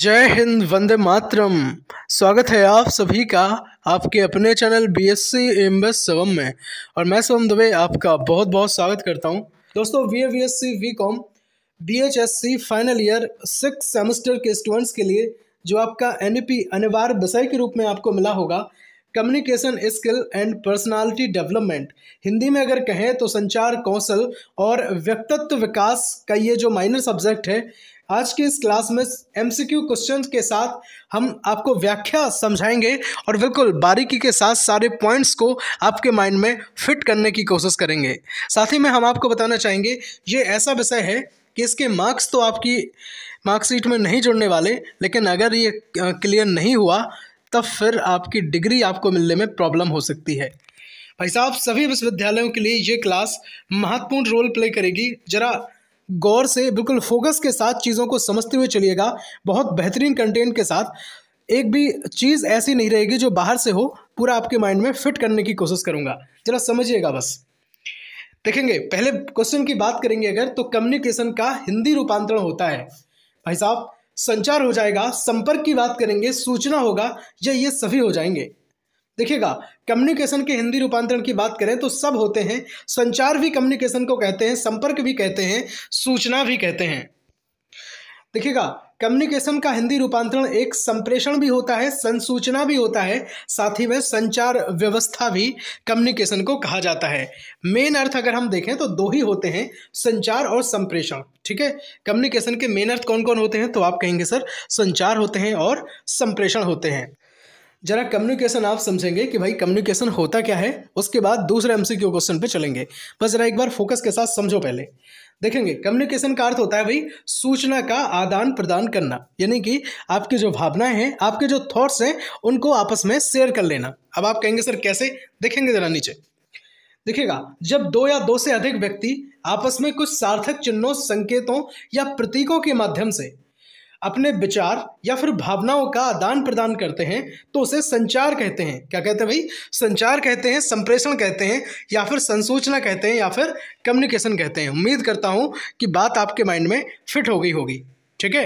जय हिंद वंदे मातरम स्वागत है आप सभी का आपके अपने channel B S C M S सवम में और मैं सवम दुबे आपका बहुत बहुत स्वागत करता हूं दोस्तों B A B S C B com B H S C final year six semester के स्टूडेंट्स के लिए जो आपका एन ई पी अनिवार्य विषय के रूप में आपको मिला होगा communication skill and personality development Hindi में अगर कहें तो संचार कौशल और व्यक्तित्व विकास का ये जो माइनर सब्जेक्ट है आज की इस क्लास में एमसीक्यू क्वेश्चन के साथ हम आपको व्याख्या समझाएंगे और बिल्कुल बारीकी के साथ सारे पॉइंट्स को आपके माइंड में फिट करने की कोशिश करेंगे साथ ही में हम आपको बताना चाहेंगे ये ऐसा विषय है कि इसके मार्क्स तो आपकी मार्कशीट में नहीं जुड़ने वाले लेकिन अगर ये क्लियर नहीं हुआ तब फिर आपकी डिग्री आपको मिलने में प्रॉब्लम हो सकती है भाई साहब सभी विश्वविद्यालयों के लिए ये क्लास महत्वपूर्ण रोल प्ले करेगी जरा गौर से बिल्कुल फोकस के साथ चीज़ों को समझते हुए चलिएगा बहुत बेहतरीन कंटेंट के साथ एक भी चीज़ ऐसी नहीं रहेगी जो बाहर से हो पूरा आपके माइंड में फिट करने की कोशिश करूँगा जरा समझिएगा बस देखेंगे पहले क्वेश्चन की बात करेंगे अगर तो कम्युनिकेशन का हिंदी रूपांतरण होता है भाई साहब संचार हो जाएगा संपर्क की बात करेंगे सूचना होगा या ये सभी हो जाएंगे देखिएगा कम्युनिकेशन के हिंदी रूपांतरण की बात करें तो सब होते हैं संचार भी कम्युनिकेशन को कहते हैं संपर्क भी कहते हैं सूचना भी कहते हैं देखिएगा कम्युनिकेशन का हिंदी रूपांतरण एक संप्रेषण भी होता है संसूचना भी होता है साथ ही में संचार व्यवस्था भी कम्युनिकेशन को कहा जाता है मेन अर्थ अगर हम देखें तो दो ही होते हैं संचार और संप्रेषण ठीक है कम्युनिकेशन के मेन अर्थ कौन कौन होते हैं तो आप कहेंगे सर संचार होते हैं और संप्रेषण होते हैं जरा कम्युनिकेशन आप समझेंगे कि भाई कम्युनिकेशन होता क्या है उसके बाद दूसरे एम क्वेश्चन पे चलेंगे बस जरा एक बार फोकस के साथ समझो पहले देखेंगे कम्युनिकेशन का अर्थ होता है भाई सूचना का आदान प्रदान करना यानी कि आपकी जो भावनाएं हैं आपके जो थॉट्स हैं उनको आपस में शेयर कर लेना अब आप कहेंगे सर कैसे देखेंगे जरा नीचे देखिएगा जब दो या दो से अधिक व्यक्ति आपस में कुछ सार्थक चिन्हों संकेतों या प्रतीकों के माध्यम से अपने विचार या फिर भावनाओं का आदान प्रदान करते हैं तो उसे संचार कहते हैं क्या कहते हैं भाई संचार कहते हैं संप्रेषण कहते हैं या फिर संसूचना कहते हैं या फिर कम्युनिकेशन कहते हैं उम्मीद करता हूँ कि बात आपके माइंड में फिट हो गई होगी ठीक है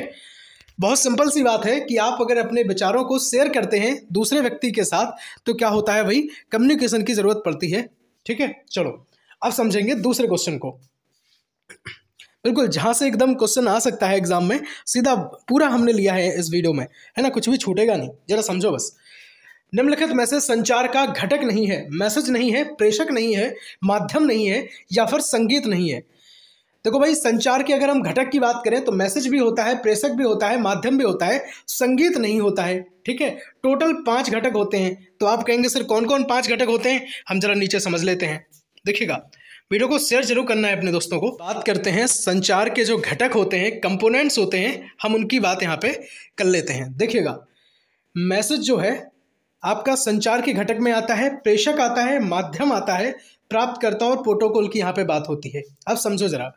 बहुत सिंपल सी बात है कि आप अगर अपने विचारों को शेयर करते हैं दूसरे व्यक्ति के साथ तो क्या होता है भाई कम्युनिकेशन की ज़रूरत पड़ती है ठीक है चलो अब समझेंगे दूसरे क्वेश्चन को बिल्कुल जहाँ से एकदम क्वेश्चन आ सकता है एग्जाम में सीधा पूरा हमने लिया है इस वीडियो में है ना कुछ भी छूटेगा नहीं जरा समझो बस निम्नलिखित में से संचार का घटक नहीं है मैसेज नहीं है प्रेषक नहीं है माध्यम नहीं है या फिर संगीत नहीं है देखो भाई संचार की अगर हम घटक की बात करें तो मैसेज भी होता है प्रेषक भी होता है माध्यम भी होता है संगीत नहीं होता है ठीक है टोटल पांच घटक होते हैं तो आप कहेंगे सर कौन कौन पांच घटक होते हैं हम जरा नीचे समझ लेते हैं देखिएगा वीडियो को शेयर जरूर करना है अपने दोस्तों को बात करते हैं संचार के जो घटक होते हैं कंपोनेंट्स होते हैं हम उनकी बात यहाँ पे कर लेते हैं देखिएगा मैसेज जो है आपका संचार के घटक में आता है प्रेषक आता है माध्यम आता है प्राप्तकर्ता और प्रोटोकॉल की यहाँ पे बात होती है अब समझो जरा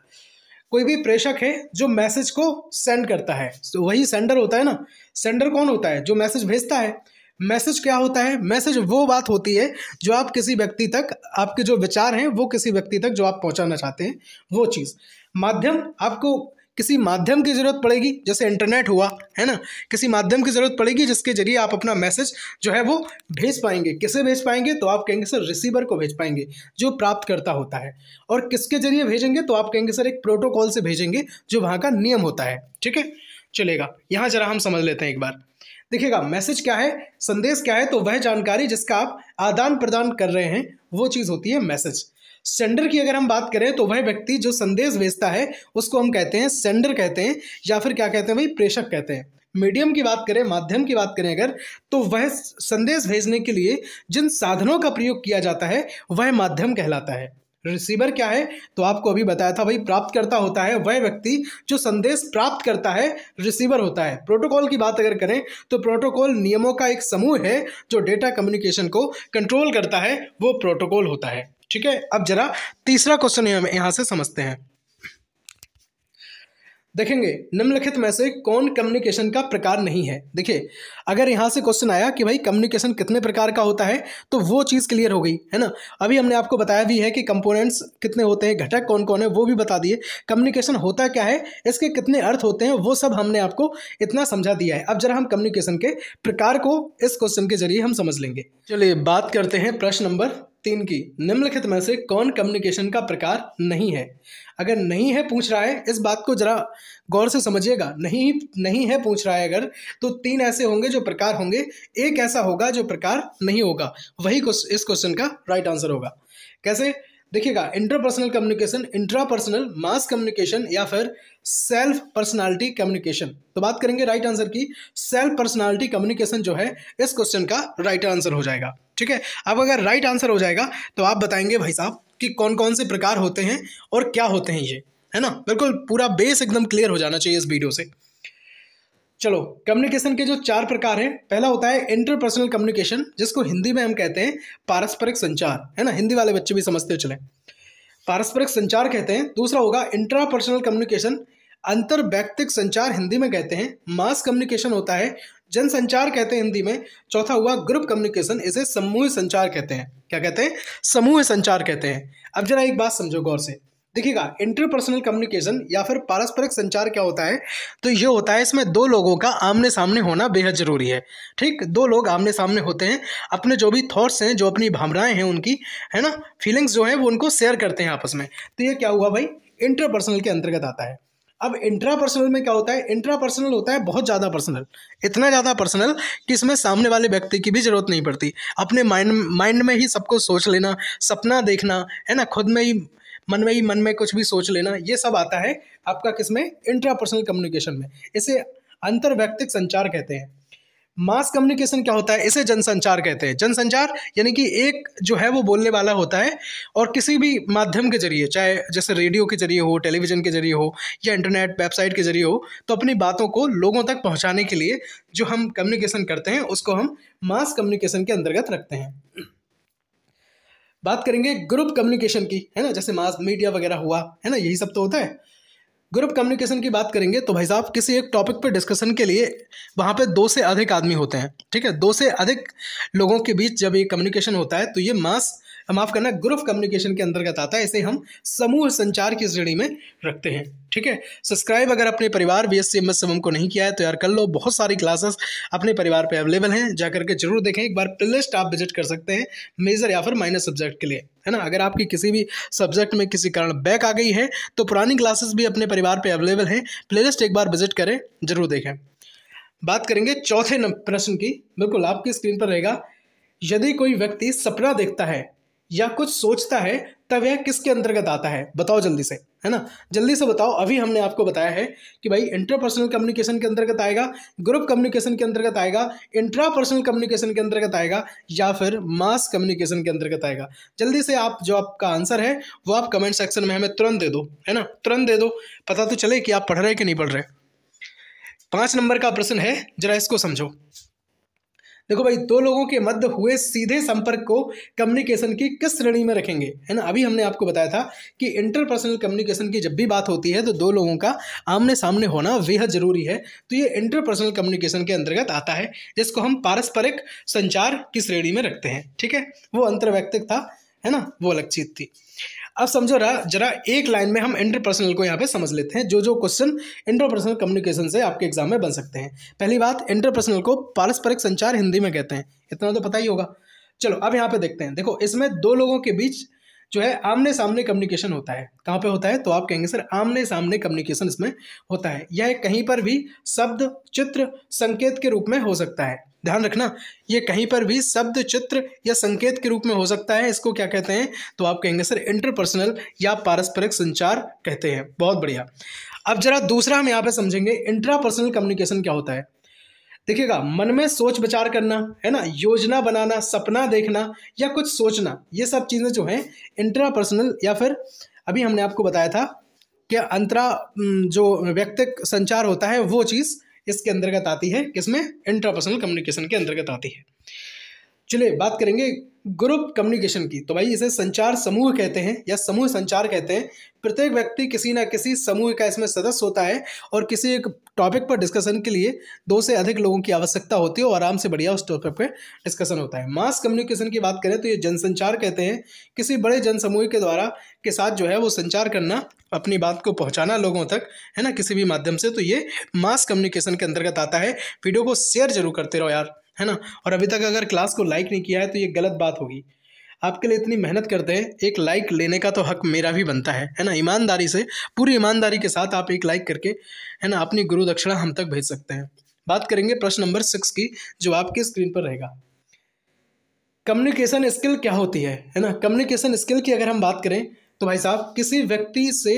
कोई भी प्रेषक है जो मैसेज को सेंड करता है तो वही सेंडर होता है ना सेंडर कौन होता है जो मैसेज भेजता है मैसेज क्या होता है मैसेज वो बात होती है जो आप किसी व्यक्ति तक आपके जो विचार हैं वो किसी व्यक्ति तक जो आप पहुंचाना चाहते हैं वो चीज़ माध्यम आपको किसी माध्यम की ज़रूरत पड़ेगी जैसे इंटरनेट हुआ है ना किसी माध्यम की ज़रूरत पड़ेगी जिसके जरिए आप अपना मैसेज जो है वो भेज पाएंगे किसे भेज पाएंगे तो आप कहेंगे सर रिसीवर को भेज पाएंगे जो प्राप्त करता होता है और किसके जरिए भेजेंगे तो आप कहेंगे सर एक प्रोटोकॉल से भेजेंगे जो वहाँ का नियम होता है ठीक है चलेगा यहाँ जरा हम समझ लेते हैं एक बार देखिएगा मैसेज क्या है संदेश क्या है तो वह जानकारी जिसका आप आदान प्रदान कर रहे हैं वो चीज़ होती है मैसेज सेंडर की अगर हम बात करें तो वह व्यक्ति जो संदेश भेजता है उसको हम कहते हैं सेंडर कहते हैं या फिर क्या कहते हैं भाई प्रेषक कहते हैं मीडियम की बात करें माध्यम की बात करें अगर तो वह संदेश भेजने के लिए जिन साधनों का प्रयोग किया जाता है वह माध्यम कहलाता है रिसीवर क्या है तो आपको अभी बताया था भाई प्राप्तकर्ता होता है वह व्यक्ति जो संदेश प्राप्त करता है रिसीवर होता है प्रोटोकॉल की बात अगर करें तो प्रोटोकॉल नियमों का एक समूह है जो डेटा कम्युनिकेशन को कंट्रोल करता है वो प्रोटोकॉल होता है ठीक है अब जरा तीसरा क्वेश्चन यहाँ से समझते हैं देखेंगे निम्नलिखित में से कौन कम्युनिकेशन का प्रकार नहीं है देखिए अगर यहाँ से क्वेश्चन आया कि भाई कम्युनिकेशन कितने प्रकार का होता है तो वो चीज़ क्लियर हो गई है ना अभी हमने आपको बताया भी है कि कंपोनेंट्स कितने होते हैं घटक कौन कौन है वो भी बता दिए कम्युनिकेशन होता क्या है इसके कितने अर्थ होते हैं वो सब हमने आपको इतना समझा दिया है अब जरा हम कम्युनिकेशन के प्रकार को इस क्वेश्चन के जरिए हम समझ लेंगे चलिए बात करते हैं प्रश्न नंबर तीन की निम्नलिखित में से कौन कम्युनिकेशन का प्रकार नहीं है अगर नहीं है पूछ रहा है इस बात को जरा गौर से समझिएगा नहीं नहीं है पूछ रहा है अगर तो तीन ऐसे होंगे जो प्रकार होंगे एक ऐसा होगा जो प्रकार नहीं होगा वही इस क्वेश्चन का राइट आंसर होगा कैसे देखिएगा interpersonal communication intrapersonal mass communication या फिर सेल्फ पर्सनालिटी कम्युनिकेशन तो बात करेंगे राइट आंसर की सेल्फ पर्सनालिटी कम्युनिकेशन जो है इस क्वेश्चन का राइट आंसर हो जाएगा ठीक है अब अगर राइट आंसर हो जाएगा तो आप बताएंगे भाई साहब कि कौन कौन से प्रकार होते हैं और क्या होते हैं ये है ना बिल्कुल पूरा बेस एकदम क्लियर हो जाना चाहिए इस वीडियो से चलो कम्युनिकेशन के जो चार प्रकार हैं पहला होता है इंटरपर्सनल कम्युनिकेशन जिसको हिंदी में हम कहते हैं पारस्परिक संचार है ना हिंदी वाले बच्चे भी समझते हो चले पारस्परिक संचार कहते हैं दूसरा होगा इंट्रापर्सनल कम्युनिकेशन अंतर व्यक्तिक संचार हिंदी में कहते हैं मास कम्युनिकेशन होता है जनसंचार कहते हैं हिंदी में चौथा हुआ ग्रुप कम्युनिकेशन इसे समूह संचार कहते हैं क्या कहते हैं समूह संचार कहते हैं अब जरा एक बात समझो गौर से देखिएगा इंटरपर्सनल कम्युनिकेशन या फिर पारस्परिक संचार क्या होता है तो ये होता है इसमें दो लोगों का आमने सामने होना बेहद ज़रूरी है ठीक दो लोग आमने सामने होते हैं अपने जो भी थॉट्स हैं जो अपनी भावनाएं हैं उनकी है ना फीलिंग्स जो हैं वो उनको शेयर करते हैं आपस में तो ये क्या हुआ भाई इंटरपर्सनल के अंतर्गत आता है अब इंट्रापर्सनल में क्या होता है इंट्रापर्सनल होता है बहुत ज़्यादा पर्सनल इतना ज़्यादा पर्सनल कि इसमें सामने वाले व्यक्ति की भी ज़रूरत नहीं पड़ती अपने माइंड माइंड में ही सबको सोच लेना सपना देखना है ना खुद में ही मन में ही मन में कुछ भी सोच लेना ये सब आता है आपका किस में इंट्रापर्सनल कम्युनिकेशन में इसे अंतर्व्यक्तिक संचार कहते हैं मास कम्युनिकेशन क्या होता है इसे जनसंचार कहते हैं जनसंचार यानी कि एक जो है वो बोलने वाला होता है और किसी भी माध्यम के जरिए चाहे जैसे रेडियो के जरिए हो टेलीविज़न के जरिए हो या इंटरनेट वेबसाइट के जरिए हो तो अपनी बातों को लोगों तक पहुंचाने के लिए जो हम कम्युनिकेशन करते हैं उसको हम मास कम्युनिकेशन के अंतर्गत रखते हैं बात करेंगे ग्रुप कम्युनिकेशन की है ना जैसे मास मीडिया वगैरह हुआ है ना यही सब तो होता है ग्रुप कम्युनिकेशन की बात करेंगे तो भाई साहब किसी एक टॉपिक पर डिस्कशन के लिए वहाँ पे दो से अधिक आदमी होते हैं ठीक है दो से अधिक लोगों के बीच जब ये कम्युनिकेशन होता है तो ये मास माफ़ करना ग्रुप कम्युनिकेशन के अंतर्गत आता है इसे हम समूह संचार की श्रेणी में रखते हैं ठीक है सब्सक्राइब अगर अपने परिवार B S C M S को नहीं किया है तो यार कर लो बहुत सारी क्लासेस अपने परिवार पे अवेलेबल हैं जा करके जरूर देखें एक बार प्ले लिस्ट आप विजिट कर सकते हैं मेजर या फिर माइनर सब्जेक्ट के लिए है ना अगर आपकी किसी भी सब्जेक्ट में किसी कारण बैक आ गई है तो पुरानी क्लासेस भी अपने परिवार पे अवेलेबल हैं प्लेलिस्ट एक बार विजिट करें जरूर देखें बात करेंगे चौथे प्रश्न की बिल्कुल आपकी स्क्रीन पर रहेगा यदि कोई व्यक्ति सपना देखता है या कुछ सोचता है तब यह किसके अंतर्गत आता है बताओ जल्दी से है ना जल्दी से बताओ अभी हमने आपको बताया है कि भाई इंटरपर्सनल कम्युनिकेशन के अंतर्गत आएगा ग्रुप कम्युनिकेशन के अंतर्गत आएगा इंट्रापर्सनल कम्युनिकेशन के अंतर्गत आएगा या फिर मास कम्युनिकेशन के अंतर्गत आएगा जल्दी से आप जो आपका आंसर है वो आप कमेंट सेक्शन में हमें तुरंत दे दो है ना तुरंत दे दो पता तो चले कि आप पढ़ रहे कि नहीं पढ़ रहे पाँच नंबर का प्रश्न है जरा इसको समझो देखो भाई दो लोगों के मध्य हुए सीधे संपर्क को कम्युनिकेशन की किस श्रेणी में रखेंगे है ना अभी हमने आपको बताया था कि इंटरपर्सनल कम्युनिकेशन की जब भी बात होती है तो दो लोगों का आमने सामने होना बेहद जरूरी है तो ये इंटरपर्सनल कम्युनिकेशन के अंतर्गत आता है जिसको हम पारस्परिक संचार की श्रेणी में रखते हैं ठीक है वो अंतर्व्यक्तिक था है ना वो अलग चीज थी अब समझो रहा जरा एक लाइन में हम इंटरपर्सनल को यहाँ पे समझ लेते हैं जो जो क्वेश्चन इंटरपर्सनल कम्युनिकेशन से आपके एग्जाम में बन सकते हैं पहली बात इंटरपर्सनल को पारस्परिक संचार हिंदी में कहते हैं इतना तो पता ही होगा चलो अब यहाँ पे देखते हैं देखो इसमें दो लोगों के बीच जो है आमने सामने कम्युनिकेशन होता है कहाँ पे होता है तो आप कहेंगे सर आमने सामने कम्युनिकेशन इसमें होता है यह कहीं पर भी शब्द चित्र संकेत के रूप में हो सकता है ध्यान रखना ये कहीं पर भी शब्द चित्र या संकेत के रूप में हो सकता है इसको क्या कहते हैं तो आप कहेंगे सर इंटरपर्सनल या पारस्परिक संचार कहते हैं बहुत बढ़िया अब जरा दूसरा हम यहाँ पे समझेंगे इंट्रापर्सनल कम्युनिकेशन क्या होता है देखिएगा मन में सोच विचार करना है ना योजना बनाना सपना देखना या कुछ सोचना ये सब चीज़ें जो हैं इंट्रापर्सनल या फिर अभी हमने आपको बताया था कि अंतरा जो व्यक्तिक संचार होता है वो चीज़ इसके अंतर्गत आती है किसमें इंट्रापर्सनल कम्युनिकेशन के अंतर्गत आती है चलिए बात करेंगे ग्रुप कम्युनिकेशन की तो भाई इसे संचार समूह कहते हैं या समूह संचार कहते हैं प्रत्येक व्यक्ति किसी ना किसी समूह का इसमें सदस्य होता है और किसी एक टॉपिक पर डिस्कशन के लिए दो से अधिक लोगों की आवश्यकता होती है और आराम से बढ़िया उस टॉपिक पर डिस्कशन होता है मास कम्युनिकेशन की बात करें तो ये जनसंचार कहते हैं किसी बड़े जनसमूह के द्वारा के साथ जो है वो संचार करना अपनी बात को पहुँचाना लोगों तक है ना किसी भी माध्यम से तो ये मास कम्युनिकेशन के अंतर्गत आता है वीडियो को शेयर जरूर करते रहो यार है ना और अभी तक अगर क्लास को लाइक नहीं किया है तो ये गलत बात होगी आपके लिए इतनी मेहनत करते हैं एक लाइक लेने का तो हक मेरा भी बनता है है ना ईमानदारी से पूरी ईमानदारी के साथ आप एक लाइक करके है ना अपनी गुरु दक्षिणा हम तक भेज सकते हैं बात करेंगे प्रश्न नंबर सिक्स की जो आपके स्क्रीन पर रहेगा कम्युनिकेशन स्किल क्या होती है है ना कम्युनिकेशन स्किल की अगर हम बात करें तो भाई साहब किसी व्यक्ति से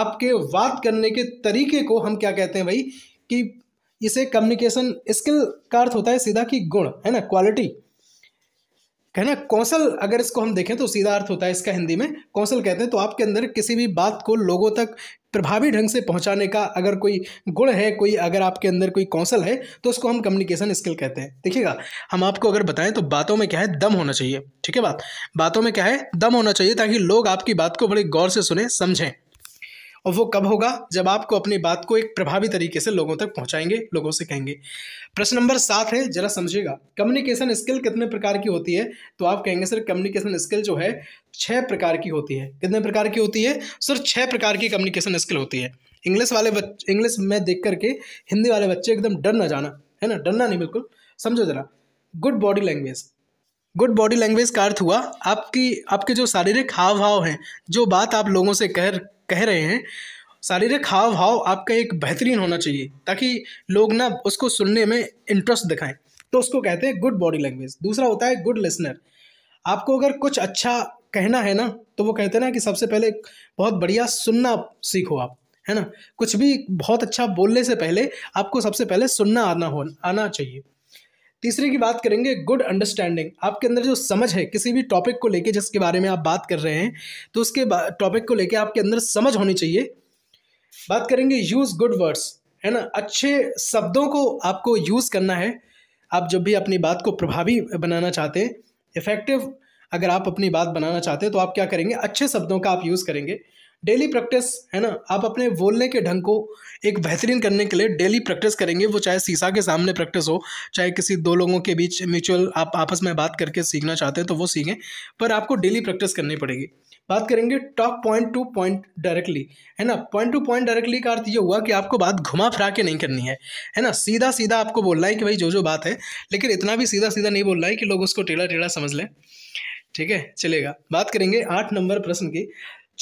आपके बात करने के तरीके को हम क्या कहते हैं भाई कि इसे कम्युनिकेशन स्किल का अर्थ होता है सीधा कि गुण है ना क्वालिटी है ना कौशल अगर इसको हम देखें तो सीधा अर्थ होता है इसका हिंदी में कौशल कहते हैं तो आपके अंदर किसी भी बात को लोगों तक प्रभावी ढंग से पहुंचाने का अगर कोई गुण है कोई अगर आपके अंदर कोई कौशल है तो उसको हम कम्युनिकेशन स्किल कहते हैं देखिएगा हम आपको अगर बताएं तो बातों में क्या है दम होना चाहिए ठीक है बात बातों में क्या है दम होना चाहिए ताकि लोग आपकी बात को बड़े गौर से सुने समझें और वो कब होगा जब आपको अपनी बात को एक प्रभावी तरीके से लोगों तक पहुंचाएंगे लोगों से कहेंगे प्रश्न नंबर सात है जरा समझिएगा कम्युनिकेशन स्किल कितने प्रकार की होती है तो आप कहेंगे सर कम्युनिकेशन स्किल जो है छः प्रकार की होती है कितने प्रकार की होती है सर छः प्रकार की कम्युनिकेशन स्किल होती है इंग्लिश वाले बच्चे इंग्लिश में देख करके हिंदी वाले बच्चे एकदम डर ना जाना है ना डरना नहीं बिल्कुल समझो जरा good body language good body language का अर्थ हुआ आपकी आपके जो शारीरिक हाव भाव हैं जो बात आप लोगों से कह कह रहे हैं शारीरिक हाव भाव आपका एक बेहतरीन होना चाहिए ताकि लोग ना उसको सुनने में इंटरेस्ट दिखाएं तो उसको कहते हैं गुड बॉडी लैंग्वेज दूसरा होता है गुड लिसनर आपको अगर कुछ अच्छा कहना है ना तो वो कहते हैं ना कि सबसे पहले बहुत बढ़िया सुनना सीखो आप है ना कुछ भी बहुत अच्छा बोलने से पहले आपको सबसे पहले सुनना आना हो आना चाहिए तीसरे की बात करेंगे गुड अंडरस्टैंडिंग आपके अंदर जो समझ है किसी भी टॉपिक को लेके जिसके बारे में आप बात कर रहे हैं तो उसके टॉपिक को लेके आपके अंदर समझ होनी चाहिए बात करेंगे यूज़ गुड वर्ड्स है ना अच्छे शब्दों को आपको यूज़ करना है आप जब भी अपनी बात को प्रभावी बनाना चाहते हैं इफ़ेक्टिव अगर आप अपनी बात बनाना चाहते हैं तो आप क्या करेंगे अच्छे शब्दों का आप यूज़ करेंगे डेली प्रैक्टिस है ना आप अपने बोलने के ढंग को एक बेहतरीन करने के लिए डेली प्रैक्टिस करेंगे वो चाहे शीशा के सामने प्रैक्टिस हो चाहे किसी दो लोगों के बीच म्यूचुअल आप आपस में बात करके सीखना चाहते हैं तो वो सीखें पर आपको डेली प्रैक्टिस करनी पड़ेगी बात करेंगे talk point to point directly है ना पॉइंट टू पॉइंट डायरेक्टली का अर्थ ये हुआ कि आपको बात घुमा फिरा के नहीं करनी है है ना सीधा सीधा आपको बोलना है कि भाई जो जो बात है लेकिन इतना भी सीधा सीधा नहीं बोलना है कि लोग उसको टेढ़ा टेढ़ा समझ लें ठीक है चलेगा बात करेंगे आठ नंबर प्रश्न की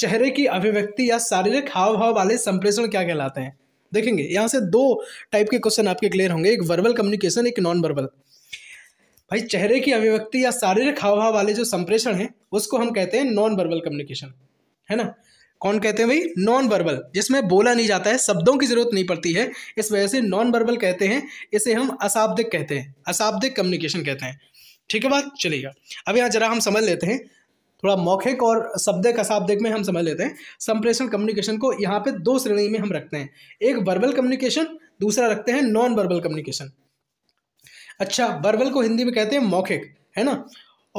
चेहरे की अभिव्यक्ति या शारीरिक हाव भाव वाले संप्रेषण क्या कहलाते हैं देखेंगे यहाँ से दो टाइप के क्वेश्चन आपके क्लियर होंगे एक वर्बल कम्युनिकेशन एक नॉन वर्बल भाई चेहरे की अभिव्यक्ति या शारीरिक हाव भाव वाले जो संप्रेषण है उसको हम कहते हैं नॉन वर्बल कम्युनिकेशन है ना कौन कहते हैं भाई नॉन वर्बल जिसमें बोला नहीं जाता है शब्दों की जरूरत नहीं पड़ती है इस वजह से नॉन वर्बल कहते हैं इसे हम अशाब्दिक कहते हैं अशाब्दिक कम्युनिकेशन कहते हैं ठीक है बात चलिएगा अब यहाँ जरा हम समझ लेते हैं थोड़ा मौखिक और शब्द का शाब्दिक में हम समझ लेते हैं संप्रेषण कम्युनिकेशन को यहाँ पे दो श्रेणी में हम रखते हैं एक वर्बल कम्युनिकेशन दूसरा रखते हैं नॉन वर्बल कम्युनिकेशन अच्छा वर्बल को हिंदी में कहते हैं मौखिक है ना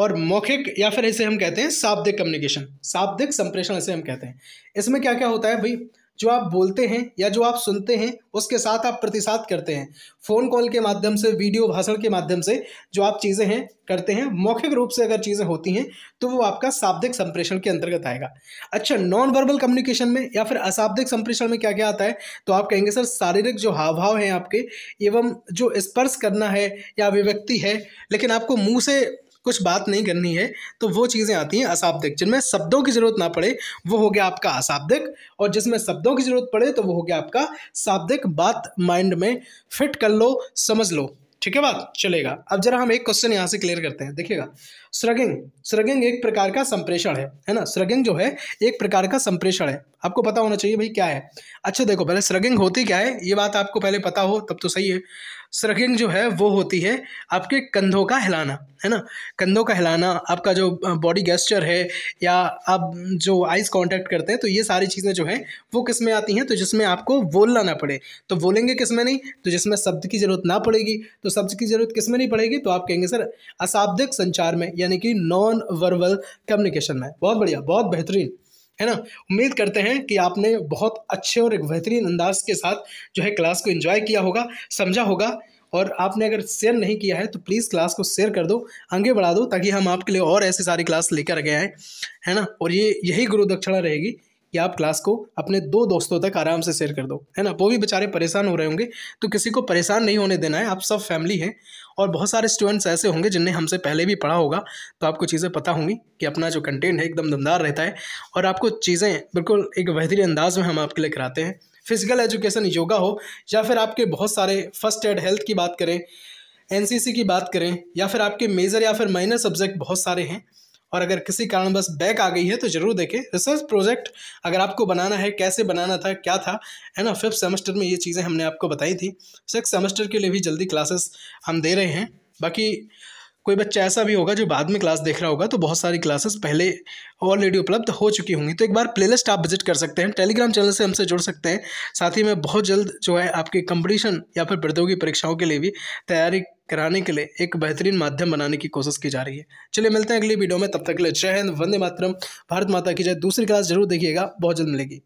और मौखिक या फिर इसे हम कहते हैं शाब्दिक कम्युनिकेशन शाब्दिक संप्रेषण इसे हम कहते हैं इसमें क्या क्या होता है भाई जो आप बोलते हैं या जो आप सुनते हैं उसके साथ आप प्रतिसाद करते हैं फ़ोन कॉल के माध्यम से वीडियो भाषण के माध्यम से जो आप चीज़ें हैं करते हैं मौखिक रूप से अगर चीज़ें होती हैं तो वो आपका शाब्दिक संप्रेषण के अंतर्गत आएगा अच्छा नॉन वर्बल कम्युनिकेशन में या फिर अशाब्दिक संप्रेषण में क्या क्या आता है तो आप कहेंगे सर शारीरिक जो हाव भाव हैं आपके एवं जो स्पर्श करना है या अभिव्यक्ति है लेकिन आपको मुँह से कुछ बात नहीं करनी है तो वो चीज़ें आती हैं अशाब्दिक जिनमें शब्दों की ज़रूरत ना पड़े वो हो गया आपका अशाब्दिक और जिसमें शब्दों की ज़रूरत पड़े तो वो हो गया आपका शाब्दिक बात माइंड में फिट कर लो समझ लो ठीक है बात चलेगा अब जरा हम एक क्वेश्चन यहाँ से क्लियर करते हैं देखिएगा स्रगिंग स्रगिंग एक प्रकार का संप्रेषण है है ना स्रगिंग जो है एक प्रकार का संप्रेषण है आपको पता होना चाहिए भाई क्या है अच्छा देखो पहले स्रगिंग होती क्या है ये बात आपको पहले पता हो तब तो सही है स्रगिंग जो है वो होती है आपके कंधों का हिलाना है ना कंधों का हिलाना आपका जो बॉडी गेस्चर है या आप जो आइज कांटेक्ट करते हैं तो ये सारी चीज़ें जो हैं वो किस में आती हैं तो जिसमें आपको बोलना ना पड़े तो बोलेंगे किस में नहीं तो जिसमें शब्द की ज़रूरत ना पड़ेगी तो शब्द की ज़रूरत किस में नहीं पड़ेगी तो आप कहेंगे सर अशाब्दिक संचार में यानी कि नॉन वर्बल कम्युनिकेशन में बहुत बढ़िया बहुत बेहतरीन है ना उम्मीद करते हैं कि आपने बहुत अच्छे और एक बेहतरीन अंदाज के साथ जो है क्लास को इन्जॉय किया होगा समझा होगा और आपने अगर शेयर नहीं किया है तो प्लीज़ क्लास को शेयर कर दो आगे बढ़ा दो ताकि हम आपके लिए और ऐसी सारी क्लास लेकर गए आएँ है ना और ये यही गुरु दक्षिणा रहेगी कि आप क्लास को अपने दो दोस्तों तक आराम से शेयर कर दो है ना वो भी बेचारे परेशान हो रहे होंगे तो किसी को परेशान नहीं होने देना है आप सब फैमिली हैं और बहुत सारे स्टूडेंट्स ऐसे होंगे जिनने हमसे पहले भी पढ़ा होगा तो आपको चीज़ें पता होंगी कि अपना जो कंटेंट है एकदम दमदार रहता है और आपको चीज़ें बिल्कुल एक बेहतरीन अंदाज में हम आपके लिए कराते हैं फिजिकल एजुकेशन योगा हो या फिर आपके बहुत सारे फर्स्ट एड हेल्थ की बात करें एनसीसी की बात करें या फिर आपके मेजर या फिर माइनर सब्जेक्ट बहुत सारे हैं और अगर किसी कारण बस बैक आ गई है तो ज़रूर देखें रिसर्च प्रोजेक्ट अगर आपको बनाना है कैसे बनाना था क्या था है ना फिफ्थ सेमेस्टर में ये चीज़ें हमने आपको बताई थी सिक्स सेमेस्टर के लिए भी जल्दी क्लासेस हम दे रहे हैं बाकी कोई बच्चा ऐसा भी होगा जो बाद में क्लास देख रहा होगा तो बहुत सारी क्लासेस पहले ऑलरेडी उपलब्ध हो चुकी होंगी तो एक बार प्लेलिस्ट आप विजिट कर सकते हैं टेलीग्राम चैनल से हमसे जुड़ सकते हैं साथ ही में बहुत जल्द जो है आपकी कंपटीशन या फिर प्रतियोगी परीक्षाओं के लिए भी तैयारी कराने के लिए एक बेहतरीन माध्यम बनाने की कोशिश की जा रही है चलिए मिलते हैं अगली वीडियो में तब तक के लिए जय हिंद वंदे मातरम भारत माता की जय दूसरी क्लास जरूर देखिएगा बहुत जल्द मिलेगी